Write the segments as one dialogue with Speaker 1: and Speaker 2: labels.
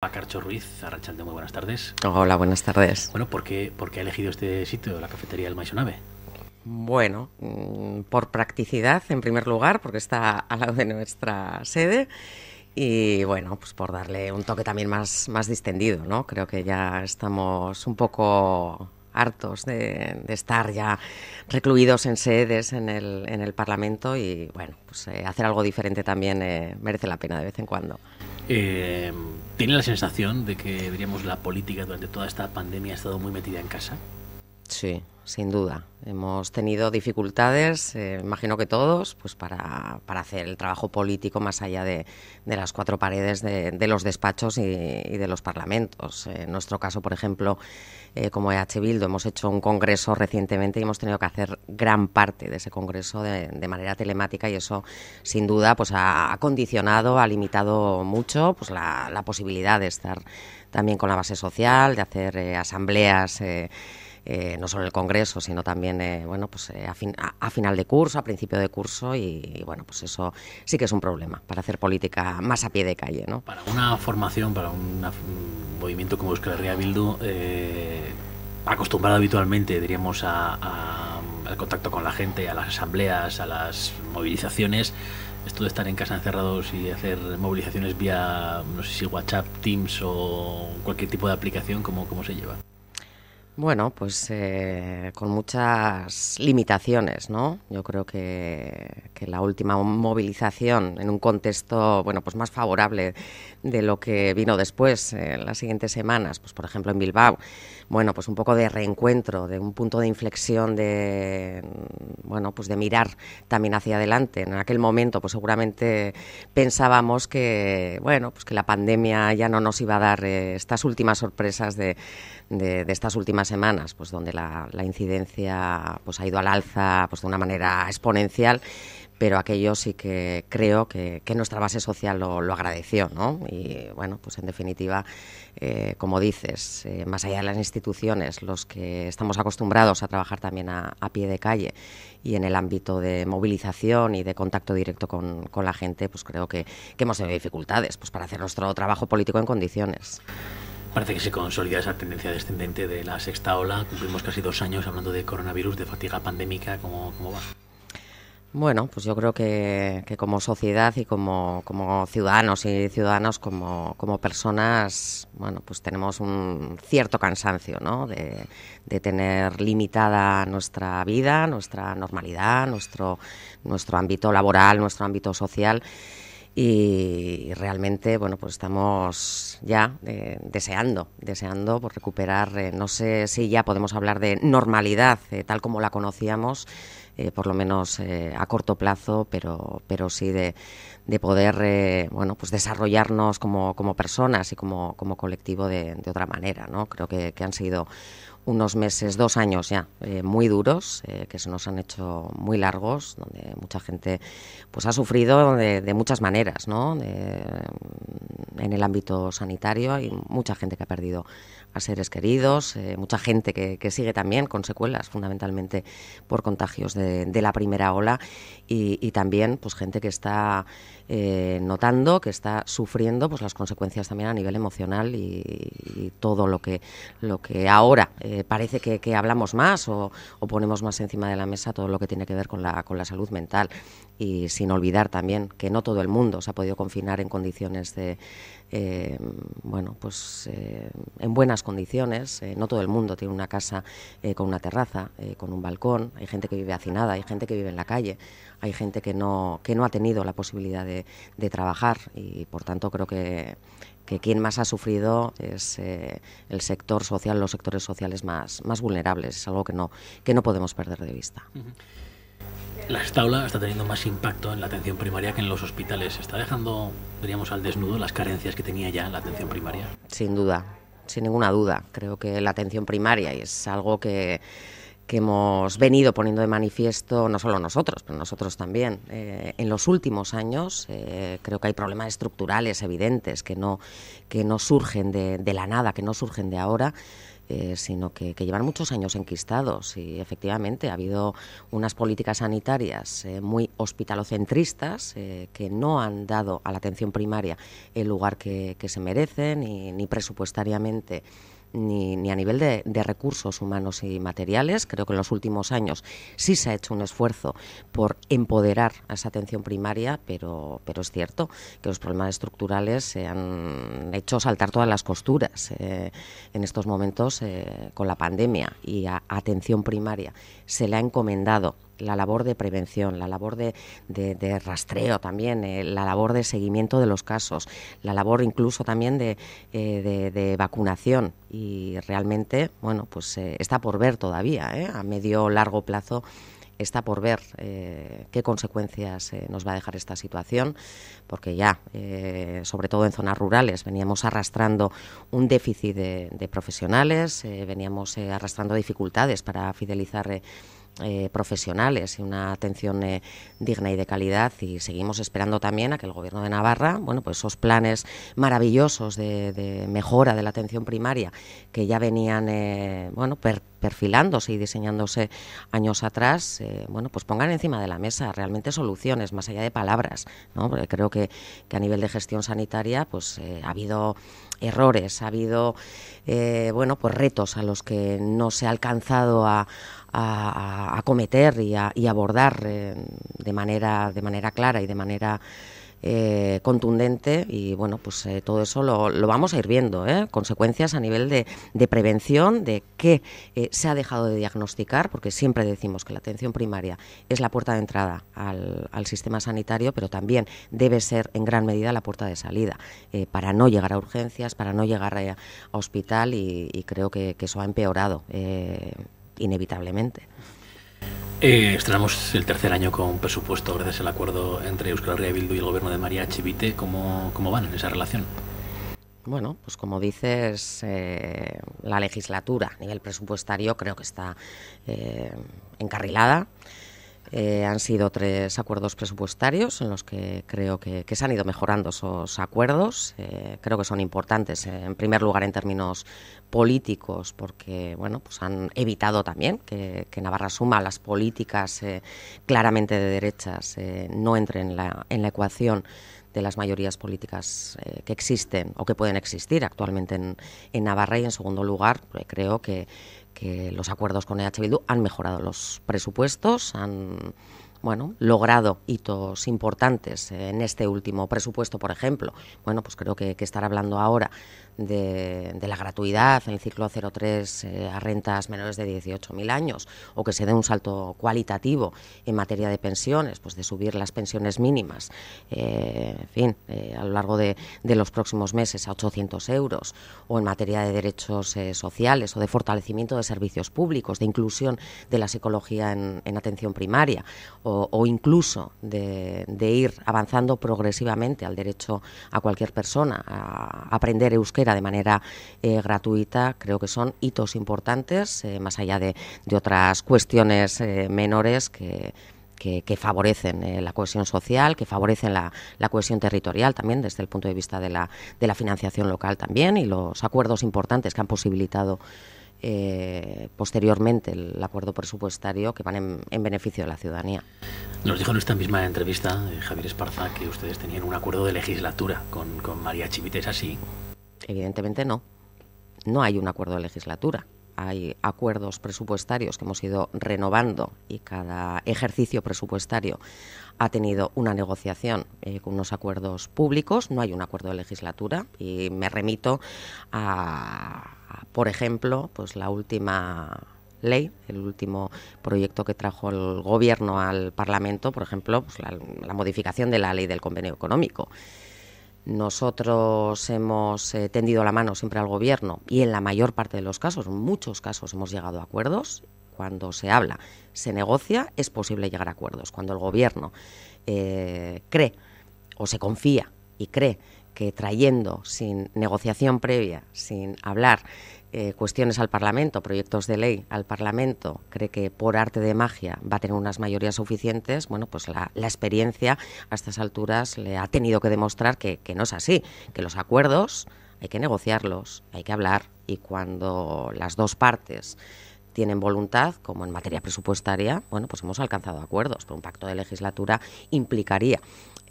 Speaker 1: Pacarcho Ruiz, Arrachando, muy buenas tardes.
Speaker 2: Hola, buenas tardes.
Speaker 1: Bueno, ¿por qué, ha elegido este sitio, la cafetería del Maisonave?
Speaker 2: Bueno, mm, por practicidad en primer lugar, porque está al lado de nuestra sede y bueno, pues por darle un toque también más, distendido, ¿no? Creo que ya estamos un poco hartos de, estar ya recluidos en sedes en el, en el Parlamento y bueno, pues eh, hacer algo diferente también eh, merece la pena de vez en cuando.
Speaker 1: Eh, ¿Tiene la sensación de que, diríamos, la política durante toda esta pandemia ha estado muy metida en casa?
Speaker 2: Sí, sin duda. Hemos tenido dificultades, eh, imagino que todos, pues para, hacer el trabajo político más allá de, las cuatro paredes de, los despachos y, de los parlamentos. Eh, en nuestro caso, por ejemplo, eh, como EH Bildo, hemos hecho un congreso recientemente y hemos tenido que hacer gran parte de ese congreso de, manera telemática y eso, sin duda, pues ha, condicionado, ha limitado mucho pues la, posibilidad de estar también con la base social, de hacer asambleas eh, no solo en el Congreso, sino también eh, bueno, pues, eh, a, final de curso, a principio de curso, y, bueno, pues eso sí que es un problema para hacer política más a pie de calle. ¿no? Para
Speaker 1: una formación, para un movimiento como Euskal Herria Bildu, acostumbrado habitualmente, diríamos, al contacto con la gente, a las asambleas, a las movilizaciones, esto de estar en casa encerrados y hacer movilizaciones vía, no sé si WhatsApp, Teams o cualquier tipo de aplicación, ¿cómo, cómo se lleva?
Speaker 2: Bueno, pues eh, con muchas limitaciones, ¿no? Yo creo que, que, la última movilización en un contexto, bueno, pues más favorable de lo que vino después, eh, en las siguientes semanas, pues por ejemplo en Bilbao, bueno, pues un poco de reencuentro, de un punto de inflexión, de, bueno, pues de mirar también hacia adelante. En aquel momento, pues seguramente pensábamos que, bueno, pues que la pandemia ya no nos iba a dar eh, estas últimas sorpresas de, estas últimas semanas, pues donde la, la incidencia pues ha ido al alza pues de una manera exponencial pero aquello sí que creo que, nuestra base social lo, agradeció, ¿no? Y bueno, pues en definitiva, eh, como dices, eh, más allá de las instituciones, los que estamos acostumbrados a trabajar también a, pie de calle y en el ámbito de movilización y de contacto directo con, la gente, pues creo que, hemos tenido dificultades pues, para hacer nuestro trabajo político en condiciones
Speaker 1: parece que se consolida esa tendencia descendente de la sexta ola. Cumplimos casi dos años hablando de coronavirus, de fatiga pandémica, cómo va?
Speaker 2: Bueno, pues yo creo que, como sociedad y como, como ciudadanos y ciudadanos, como, personas, bueno, pues tenemos un cierto cansancio, ¿no? De, tener limitada nuestra vida, nuestra normalidad, nuestro, nuestro ámbito laboral, nuestro ámbito social. Y realmente, bueno, pues estamos ya eh, deseando, deseando por pues, recuperar, eh, no sé si ya podemos hablar de normalidad, eh, tal como la conocíamos, eh, por lo menos eh, a corto plazo, pero, pero sí de, de poder eh, bueno, pues desarrollarnos como, como personas y como, como colectivo de, de otra manera. ¿no? Creo que, que han sido unos meses, dos años ya, eh, muy duros, eh, que se nos han hecho muy largos, donde mucha gente pues ha sufrido de, muchas maneras, ¿no? Mm, en el ámbito sanitario hay mucha gente que ha perdido a seres queridos, eh, mucha gente que, sigue también con secuelas, fundamentalmente por contagios de, la primera ola, y, también pues gente que está notando, que está sufriendo pues las consecuencias también a nivel emocional y, todo lo que lo que ahora eh, parece que, hablamos más o, o, ponemos más encima de la mesa todo lo que tiene que ver con la, con la salud mental. Y sin olvidar también que no todo el mundo se ha podido confinar en condiciones de, eh, bueno, pues, eh, en buenas condiciones. Eh, no todo el mundo tiene una casa eh, con una terraza, con un balcón. Hay gente que vive hacinada, hay gente que vive en la calle, hay gente que no, que no ha tenido la posibilidad de, trabajar y, por tanto, creo que quien más ha sufrido es el sector social, los sectores sociales más, más vulnerables. Es algo que no, que no podemos perder de vista
Speaker 1: la estaula está teniendo más impacto en la atención primaria que en los hospitales. Está dejando, diríamos, al desnudo las carencias que tenía ya la atención primaria.
Speaker 2: Sin duda, sin ninguna duda. Creo que la atención primaria es algo que, hemos venido poniendo de manifiesto, no solo nosotros, pero nosotros también. Eh, en los últimos años eh, creo que hay problemas estructurales evidentes que no, que no surgen de, de la nada, que no surgen de ahora eh, sino que, llevan muchos años enquistados y efectivamente ha habido unas políticas sanitarias eh, muy hospitalocentristas eh, que no han dado a la atención primaria el lugar que, que se merecen ni presupuestariamente ni, ni a nivel de, recursos humanos y materiales. Creo que en los últimos años sí se ha hecho un esfuerzo por empoderar a esa atención primaria, pero, pero es cierto que los problemas estructurales se han hecho saltar todas las costuras eh, en estos momentos eh, con la pandemia y a atención primaria se le ha encomendado la labor de prevención, la labor de, rastreo también, eh, la labor de seguimiento de los casos, la labor incluso también de, eh, vacunación. Y realmente, bueno, pues eh, está por ver todavía, a medio largo plazo está por ver qué consecuencias nos va a dejar esta situación, porque ya, sobre todo en zonas rurales, veníamos arrastrando un déficit de profesionales, veníamos arrastrando dificultades para fidelizar eh, profesionales y una atención eh, digna y de calidad y seguimos esperando también a que el gobierno de Navarra, bueno, pues esos planes maravillosos de, mejora de la atención primaria que ya venían, eh, bueno, per perfilándose y diseñándose años atrás, eh, bueno, pues pongan encima de la mesa realmente soluciones, más allá de palabras, creo que, a nivel de gestión sanitaria, pues eh, ha habido errores, ha habido, eh, bueno, pues retos a los que no se ha alcanzado a, a, acometer y, y abordar de, manera, de manera clara y de manera eh, contundente y bueno, pues eh, todo eso lo, vamos a ir viendo, ¿eh? consecuencias a nivel de, prevención, de qué se ha dejado de diagnosticar, porque siempre decimos que la atención primaria es la puerta de entrada al, sistema sanitario, pero también debe ser en gran medida la puerta de salida, para no llegar a urgencias, para no llegar a, hospital y, creo que, que eso ha empeorado inevitablemente.
Speaker 1: Eh, estrenamos el tercer año con presupuesto gracias al acuerdo entre Euskal Herria Bildu y el gobierno de María Chivite. ¿Cómo, van en esa relación? Bueno, pues como
Speaker 2: dices, eh, la legislatura a nivel presupuestario creo que está eh, encarrilada. Eh, han sido tres acuerdos presupuestarios en los que creo que, se han ido mejorando esos acuerdos. Eh, creo que son importantes, eh, en primer lugar, en términos políticos, porque bueno, pues han evitado también que, que Navarra Suma las políticas claramente de derechas no entren en la, en la ecuación de las mayorías políticas eh, que existen o que pueden existir actualmente en, en Navarra y en segundo lugar pues, creo que, los acuerdos con EH Bildu han mejorado los presupuestos, han bueno, logrado hitos importantes en este último presupuesto, por ejemplo. Bueno, pues creo que, que estar hablando ahora de, la gratuidad en el ciclo 03 eh, a rentas menores de 18.000 años o que se dé un salto cualitativo en materia de pensiones, pues de subir las pensiones mínimas, eh, en fin, eh, a lo largo de, los próximos meses a 800 euros o en materia de derechos sociales o de fortalecimiento de servicios públicos, de inclusión de la psicología en, atención primaria o, incluso de, de ir avanzando progresivamente al derecho a cualquier persona a aprender euskera de manera eh, gratuita, creo que son hitos importantes, eh, más allá de, otras cuestiones eh, menores que... favorecen la cohesión social, que favorecen la, cohesión territorial también desde el punto de vista de la, financiación local también y los acuerdos importantes que han posibilitado posteriormente el acuerdo presupuestario que van en, beneficio de la ciudadanía.
Speaker 1: Nos dijo en esta misma entrevista Javier Esparza que ustedes tenían un acuerdo de legislatura con, con María Chivite, ¿es así?
Speaker 2: Evidentemente no. No hay un acuerdo de legislatura. Hay acuerdos presupuestarios que hemos ido renovando y cada ejercicio presupuestario ha tenido una negociación eh, con unos acuerdos públicos. No hay un acuerdo de legislatura y me remito a, por ejemplo, pues la última ley, el último proyecto que trajo el Gobierno al Parlamento, por ejemplo, pues la modificación de la ley del convenio económico. Nosotros hemos eh, tendido la mano siempre al gobierno y en la mayor parte de los casos, en muchos casos hemos llegado a acuerdos. Cuando se habla, se negocia, es posible llegar a acuerdos. Cuando el gobierno eh, cree o se confía y cree que trayendo sin negociación previa, sin hablar, eh, cuestiones al Parlamento, proyectos de ley al Parlamento, cree que por arte de magia va a tener unas mayorías suficientes, bueno, pues la, experiencia a estas alturas le ha tenido que demostrar que, no es así, que los acuerdos hay que negociarlos, hay que hablar y cuando las dos partes tienen voluntad, como en materia presupuestaria, bueno, pues hemos alcanzado acuerdos, pero un pacto de legislatura implicaría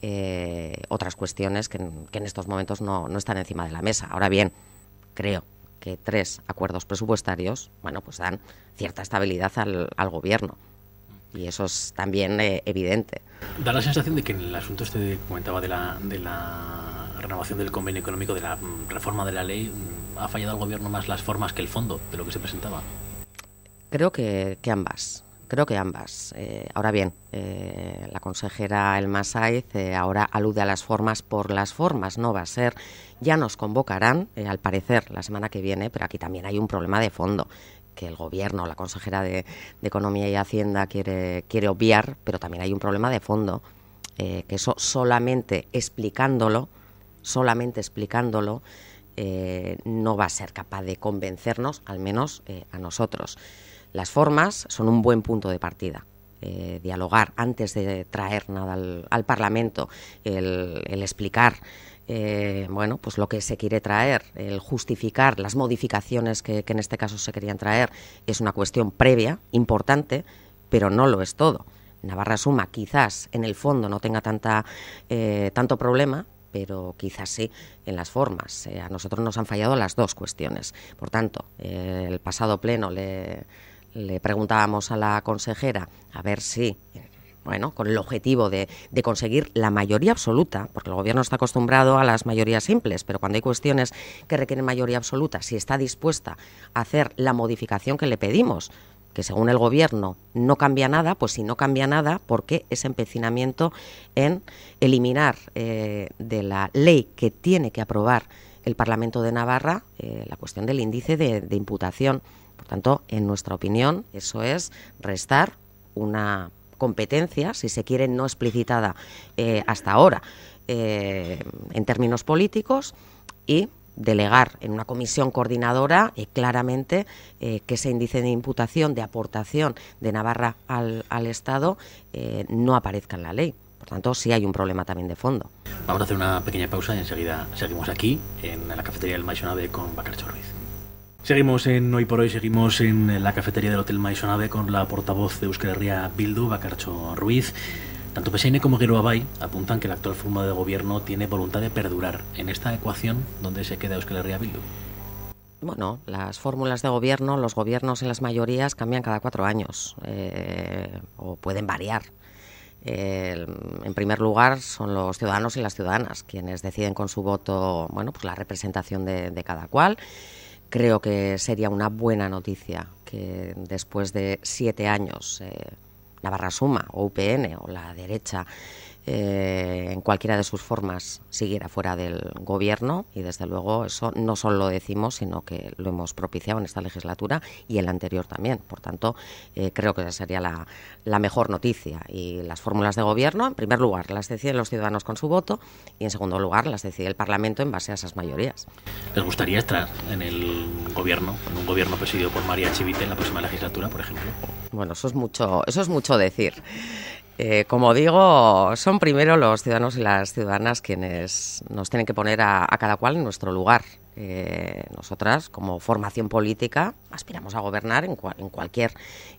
Speaker 2: eh, otras cuestiones que en, estos momentos no, no están encima de la mesa. Ahora bien, creo tres acuerdos presupuestarios, bueno, pues dan cierta estabilidad al, gobierno. Y eso es también eh, evidente.
Speaker 1: Da la sensación de que en el asunto este comentaba de la, renovación del convenio económico, de la mm, reforma de la ley, mm, ha fallado al gobierno más las formas que el fondo de lo que se presentaba.
Speaker 2: Creo que ambas. Creo que ambas. Eh, ahora bien, eh, la consejera Elma Saiz eh, ahora alude a las formas por las formas, no va a ser. Ya nos convocarán, al parecer, la semana que viene, pero aquí también hay un problema de fondo que el Gobierno, la consejera de, de Economía y Hacienda quiere, quiere obviar, pero también hay un problema de fondo, que eso solamente explicándolo, solamente explicándolo, no va a ser capaz de convencernos, al menos a nosotros. Las formas son un buen punto de partida. Eh, dialogar antes de traer nada al, Parlamento, el, explicar eh, bueno, pues lo que se quiere traer, el justificar las modificaciones que, en este caso se querían traer, es una cuestión previa, importante, pero no lo es todo. Navarra Suma quizás en el fondo no tenga tanta, eh, tanto problema, pero quizás sí en las formas. a nosotros nos han fallado las dos cuestiones. Por tanto, el pasado pleno le, le preguntábamos a la consejera a ver si bueno, con el objetivo de, conseguir la mayoría absoluta, porque el gobierno está acostumbrado a las mayorías simples, pero cuando hay cuestiones que requieren mayoría absoluta, si está dispuesta a hacer la modificación que le pedimos, que según el gobierno no cambia nada, pues si no cambia nada, ¿por qué ese empecinamiento en eliminar eh, de la ley que tiene que aprobar el Parlamento de Navarra eh, la cuestión del índice de imputación? Por tanto, en nuestra opinión, eso es restar una competencia, si se quiere, no explicitada eh, hasta ahora eh, en términos políticos y delegar en una comisión coordinadora eh, claramente que ese índice de imputación, de aportación de Navarra al, Estado no aparezca en la ley. Por tanto, sí hay un problema
Speaker 1: también de fondo. Vamos a hacer una pequeña pausa y enseguida seguimos aquí en la cafetería del Maisonave con Bacarcho Ruiz. Seguimos en Hoy por Hoy, seguimos en la cafetería del Hotel Maisonave con la portavoz de Euskal Bildu, Bacarcho Ruiz. Tanto PSN como Guero Abay apuntan que la actual forma de gobierno tiene voluntad de perdurar. En esta ecuación, ...donde se queda Euskal Bildu?
Speaker 2: Bueno, las fórmulas de gobierno, los gobiernos en las mayorías cambian cada cuatro años eh, o pueden variar. en primer lugar, son los ciudadanos y las ciudadanas quienes deciden con su voto, bueno, pues la representación de cada cual creo que sería una buena noticia que después de siete años la eh, barra Suma o UPN o la derecha eh, en cualquiera de sus formas siguiera fuera del gobierno y desde luego eso no solo lo decimos sino que lo hemos propiciado en esta legislatura y en la anterior también. Por tanto, eh, creo que esa sería la, la mejor noticia y las fórmulas de gobierno, en primer lugar, las deciden los ciudadanos con su voto y en segundo lugar, las decide el Parlamento en base a esas mayorías.
Speaker 1: ¿Les gustaría estar en el gobierno, en un gobierno presidido por María Chivite en la próxima legislatura, por ejemplo? Bueno,
Speaker 2: eso es mucho, eso es mucho decir. Eh, como digo, son primero los ciudadanos y las ciudadanas quienes nos tienen que poner a, cada cual en nuestro lugar. Eh, nosotras, como formación política, aspiramos a gobernar en, cualquier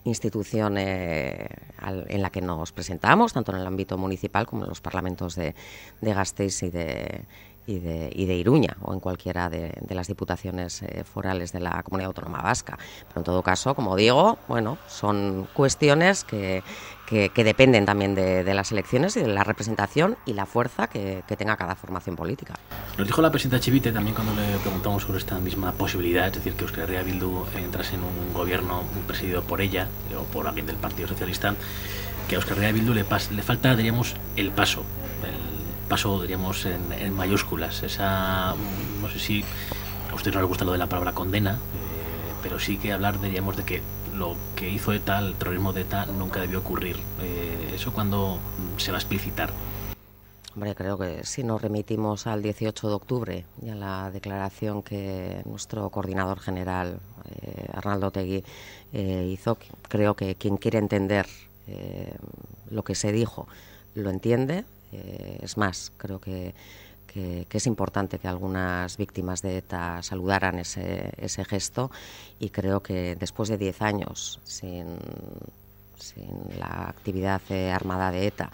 Speaker 2: institución eh, en la que nos presentamos, tanto en el ámbito municipal como en los parlamentos de, de Gasteiz y de, y de, Iruña o en cualquiera de, las diputaciones eh, forales de la comunidad autónoma vasca. Pero en todo caso, como digo, bueno, son cuestiones que, dependen también de, las elecciones y de la representación y la fuerza que, tenga cada formación política.
Speaker 1: Nos dijo la presidenta Chivite también cuando le preguntamos sobre esta misma posibilidad, es decir, que Euskal Bildu entrase en un gobierno presidido por ella eh, o por alguien del Partido Socialista, que a Bildu le, le falta, diríamos, el paso paso, diríamos, en, mayúsculas. Esa, mm, no sé si a usted no le gusta lo de la palabra condena, eh, pero sí que hablar, diríamos, de que lo que hizo ETA, el terrorismo de ETA, nunca debió ocurrir. Eh, ¿Eso cuando mm, se va a explicitar?
Speaker 2: Hombre, creo que si nos remitimos al 18 de octubre y a la declaración que nuestro coordinador general, eh, Arnaldo Tegui, hizo, creo que quien quiere entender lo que se dijo lo entiende eh, es más, creo que, es importante que algunas víctimas de ETA saludaran ese, ese gesto y creo que después de 10 años sin, la actividad eh, armada de ETA,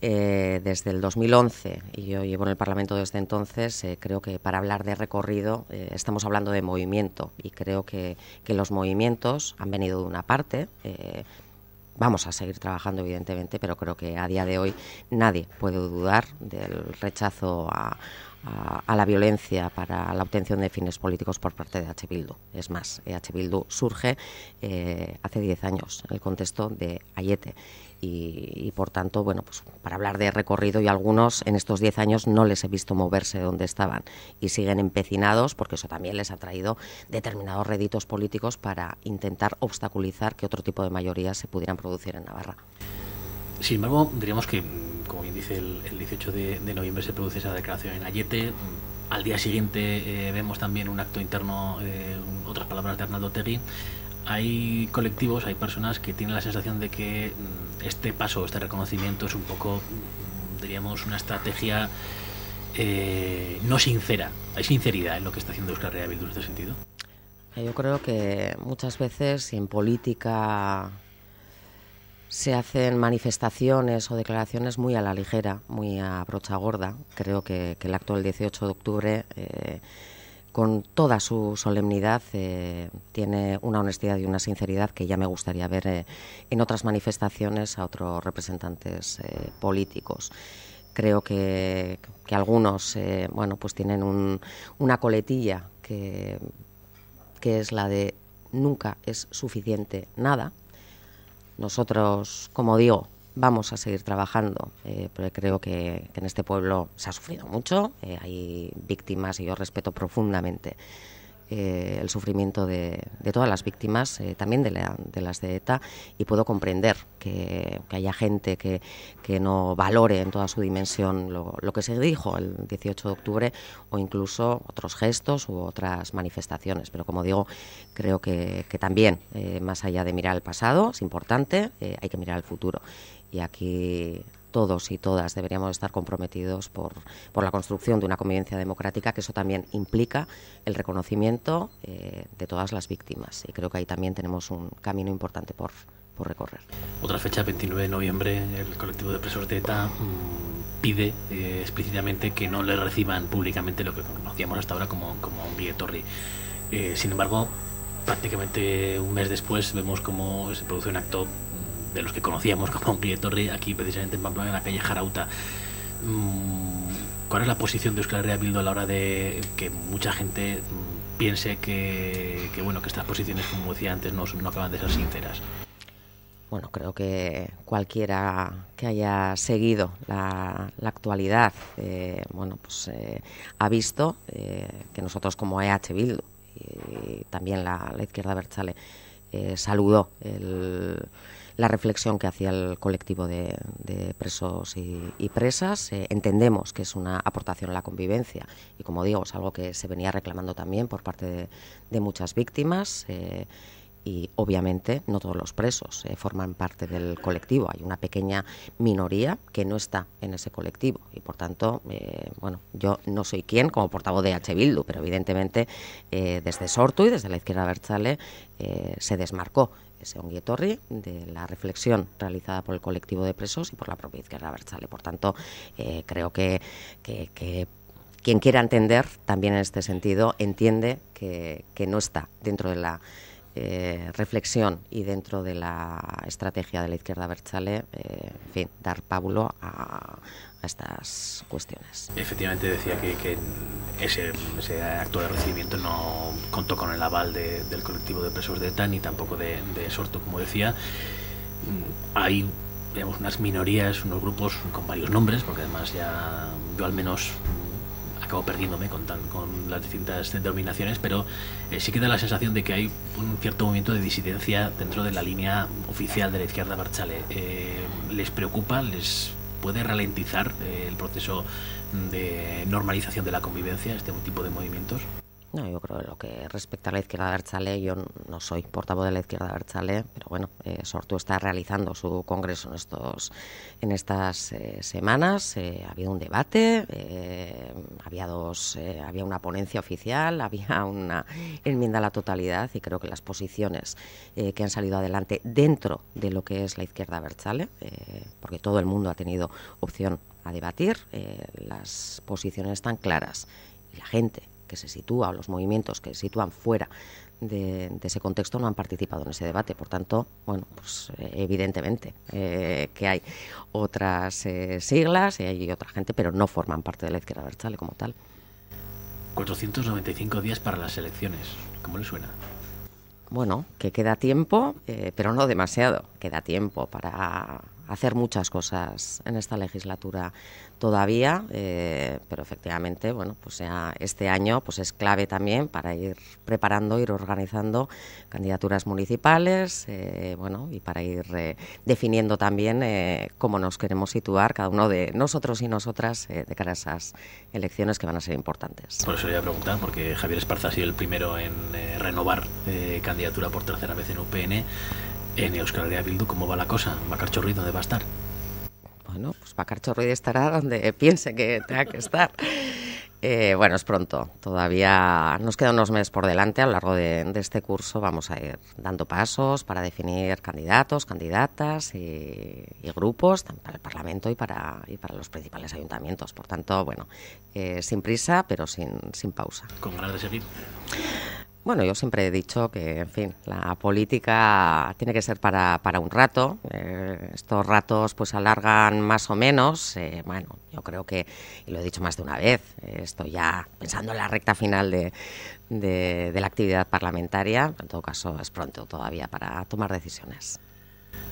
Speaker 2: eh, desde el 2011 y yo llevo en el Parlamento desde entonces, creo que para hablar de recorrido estamos hablando de movimiento y creo que, que, los movimientos han venido de una parte. Vamos a seguir trabajando, evidentemente, pero creo que a día de hoy nadie puede dudar del rechazo a, a, la violencia para la obtención de fines políticos por parte de H. Bildu. Es más, eh, H. Bildu surge eh, hace 10 años, en el contexto de Ayete. Y, por tanto, bueno, pues para hablar de recorrido y algunos en estos 10 años no les he visto moverse de donde estaban y siguen empecinados porque eso también les ha traído determinados réditos políticos para intentar obstaculizar que otro tipo de
Speaker 1: mayorías se pudieran producir en Navarra. Sin embargo, diríamos que, como bien dice, el, 18 de, noviembre se produce esa declaración en Ayete. Al día siguiente eh, vemos también un acto interno, eh, otras palabras de Arnaldo Tegui. Hay colectivos, hay personas que tienen la sensación de que mm, este paso, este reconocimiento es un poco, mm, diríamos, una estrategia eh, no sincera. Hay sinceridad en lo que está haciendo Euskal Herria en este sentido.
Speaker 2: Yo creo que muchas veces en política se hacen manifestaciones o declaraciones muy a la ligera, muy a brocha gorda. Creo que, el acto del 18 de octubre, eh, con toda su solemnidad, eh, tiene una honestidad y una sinceridad que ya me gustaría ver eh, en otras manifestaciones a otros representantes políticos. Creo que, algunos bueno, pues tienen una coletilla que es la de nunca es suficiente nada nosotros, como digo, vamos a seguir trabajando, eh, porque creo que, en este pueblo se ha sufrido mucho, eh, hay víctimas y yo respeto profundamente eh, el sufrimiento de, todas las víctimas, eh, también de, las de ETA, y puedo comprender que, haya gente que, no valore en toda su dimensión lo, que se dijo el 18 de octubre o incluso otros gestos u otras manifestaciones. Pero como digo, creo que, también, eh, más allá de mirar al pasado, es importante, hay que mirar al futuro. Y aquí todos y todas deberíamos estar comprometidos por, por, la construcción de una convivencia democrática, que eso también implica el reconocimiento eh, de todas las víctimas. Y creo que ahí también tenemos un camino importante por, recorrer.
Speaker 1: Otra fecha, 29 de noviembre, el colectivo de presos de ETA mm, pide eh, explícitamente que no le reciban públicamente lo que conocíamos hasta ahora como, como un billetorri. Eh, sin embargo, prácticamente un mes después vemos cómo se produce un acto de los que conocíamos como Guille Torri, aquí precisamente en Pamplona, en la calle Jarauta. Mm, ¿Cuál es la posición de Euskal Herria Bildu a la hora de que mucha gente mm, piense que, bueno que estas posiciones, como decía antes, no, acaban de ser sinceras?
Speaker 2: Bueno, creo que cualquiera que haya seguido la, actualidad, eh, bueno, pues eh, ha visto eh, que nosotros como EH Bildu y, también la, la izquierda Berchale saludó el la reflexión que hacía el colectivo de, presos y, presas. Eh, entendemos que es una aportación a la convivencia y, como digo, es algo que se venía reclamando también por parte de, muchas víctimas. Eh, y obviamente no todos los presos eh, forman parte del colectivo. Hay una pequeña minoría que no está en ese colectivo y por tanto, bueno, yo no soy quien como portavoz de H. Bildu, pero evidentemente desde Sortu y desde la izquierda Berzale se desmarcó ese de la reflexión realizada por el colectivo de presos y por la propia izquierda Berchale. Por tanto, eh, creo que, quien quiera entender, también en este sentido, entiende que, no está dentro de la eh, reflexión y dentro de la estrategia de la izquierda berchale, eh, dar pábulo a, a estas cuestiones. Efectivamente decía que,
Speaker 1: ese, acto de recibimiento no contó con el aval del colectivo de presos de ETA ni tampoco de, Sorto, como decía. Mm, hay vemos unas minorías, unos grupos con varios nombres, porque además ya yo al menos mm, acabo perdiéndome con, con las distintas denominaciones, pero eh, sí que da la sensación de que hay un cierto movimiento de disidencia dentro de la línea oficial de la izquierda Barchale. Eh, ¿Les preocupa? ¿Les puede ralentizar eh, el proceso de normalización de la convivencia, este tipo de movimientos?
Speaker 2: No, yo creo que lo que respecta a la izquierda Berchale... yo no soy portavoz de la izquierda Berchale... pero bueno, eh, Sortu está realizando su congreso en, estos, en estas eh, semanas. Eh, ha habido un debate, eh, había, dos, eh, había una ponencia oficial, había una enmienda a la totalidad y creo que las posiciones que han salido adelante dentro de lo que es la izquierda Berchale... porque todo el mundo ha tenido opción a debatir, las posiciones están claras y la gente que se sitúa o los movimientos que se sitúan fuera de, ese contexto no han participado en ese debate. Por tanto, bueno, pues eh, evidentemente eh, que hay otras eh, siglas y hay otra gente, pero no forman parte de la izquierda abertzale como tal.
Speaker 1: 495 días para las elecciones. ¿Cómo le suena?
Speaker 2: Bueno, que queda tiempo, pero no demasiado. Queda tiempo para hacer muchas cosas en esta legislatura todavía, eh, pero efectivamente, bueno, pues este año pues es clave también para ir preparando, ir organizando candidaturas municipales, eh, bueno, y para ir eh, definiendo también cómo nos queremos situar cada uno de nosotros y nosotras de cara a esas elecciones que van a ser importantes.
Speaker 1: Por eso le voy a preguntar, porque Javier Esparza ha sido el primero en renovar candidatura por tercera vez en UPN en Euskal Herria Bildu cómo va la cosa. Bacarchorri, ¿dónde va a estar?
Speaker 2: Bueno, pues Bacarchorri estará donde piense que tenga que estar. Eh, bueno, es pronto. Todavía nos quedan unos meses por delante. A lo largo de, este curso vamos a ir dando pasos para definir candidatos, candidatas y, grupos para el Parlamento y para, para los principales ayuntamientos. Por tanto, bueno, eh, sin prisa, pero sin, sin pausa.
Speaker 1: Con ganas de seguir.
Speaker 2: Bueno, yo siempre he dicho que, en fin, la política tiene que ser para, para un rato. Eh, estos ratos pues alargan más o menos. Eh, bueno, yo creo que, y lo he dicho más de una vez, eh, estoy ya pensando en la recta final de, de la actividad parlamentaria. En todo caso, es pronto todavía para tomar decisiones.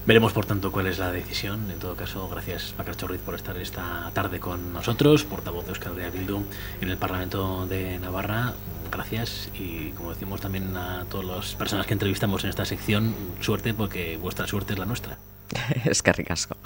Speaker 1: Veremos, por tanto, cuál es la decisión. En todo caso, gracias, Pacar Ruiz, por estar esta tarde con nosotros, portavoz de Oscar de Bildu en el Parlamento de Navarra. Gracias y, como decimos también a todas las personas que entrevistamos en esta sección, suerte porque vuestra suerte es la nuestra.
Speaker 2: es que ricasco.